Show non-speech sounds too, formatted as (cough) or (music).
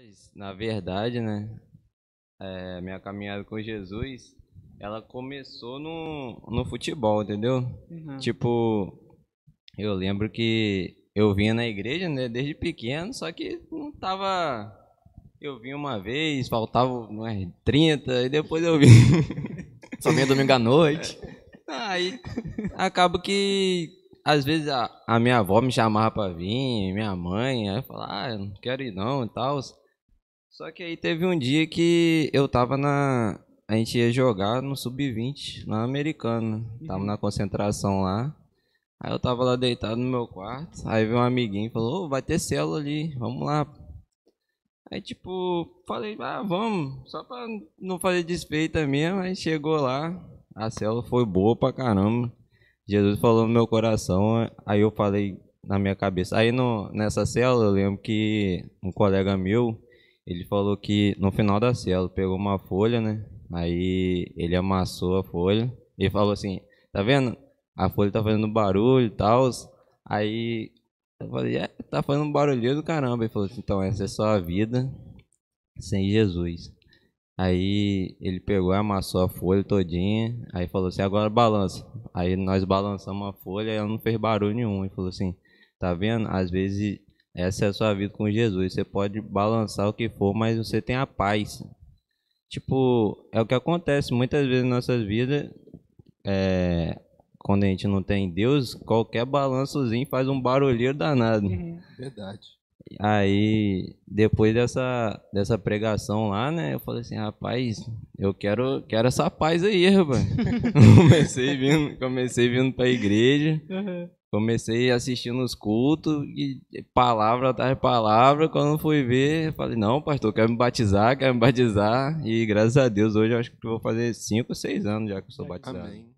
Mas, na verdade, né? É, minha caminhada com Jesus, ela começou no, no futebol, entendeu? Uhum. Tipo, eu lembro que eu vinha na igreja, né, desde pequeno, só que não tava. Eu vinha uma vez, faltava umas 30, e depois eu vim. (laughs) só vinha domingo à noite. Aí acabo que às vezes a, a minha avó me chamava pra vir, minha mãe, aí eu falava, ah, não quero ir não e tal. Só que aí teve um dia que eu tava na. A gente ia jogar no Sub-20, na Americana. Uhum. Tava na concentração lá. Aí eu tava lá deitado no meu quarto. Aí veio um amiguinho e falou: oh, vai ter célula ali, vamos lá. Aí, tipo, falei, ah, vamos, só pra não fazer desfeita mesmo. Aí chegou lá, a célula foi boa pra caramba. Jesus falou no meu coração, aí eu falei na minha cabeça. Aí no, nessa célula eu lembro que um colega meu, ele falou que no final da cela pegou uma folha, né? Aí ele amassou a folha e falou assim: Tá vendo? A folha tá fazendo barulho e tal. Aí eu falei: É, tá fazendo um barulho do caramba. Ele falou assim: Então, essa é sua vida sem Jesus. Aí ele pegou e amassou a folha todinha. Aí falou assim: Agora balança. Aí nós balançamos a folha e ela não fez barulho nenhum. Ele falou assim: Tá vendo? Às vezes essa é a sua vida com Jesus. Você pode balançar o que for, mas você tem a paz. Tipo, é o que acontece muitas vezes em nossas vidas. É, quando a gente não tem Deus, qualquer balançozinho faz um barulheiro danado. É. Verdade. Aí, depois dessa, dessa pregação lá, né, eu falei assim, rapaz, eu quero, quero essa paz aí, rapaz. (laughs) (laughs) comecei vindo, comecei vindo pra igreja. Uhum. Comecei assistindo os cultos e palavra atrás palavra. Quando fui ver, falei, não, pastor, quero me batizar, quero me batizar. E graças a Deus, hoje eu acho que vou fazer cinco ou anos já que eu sou batizado. Amém.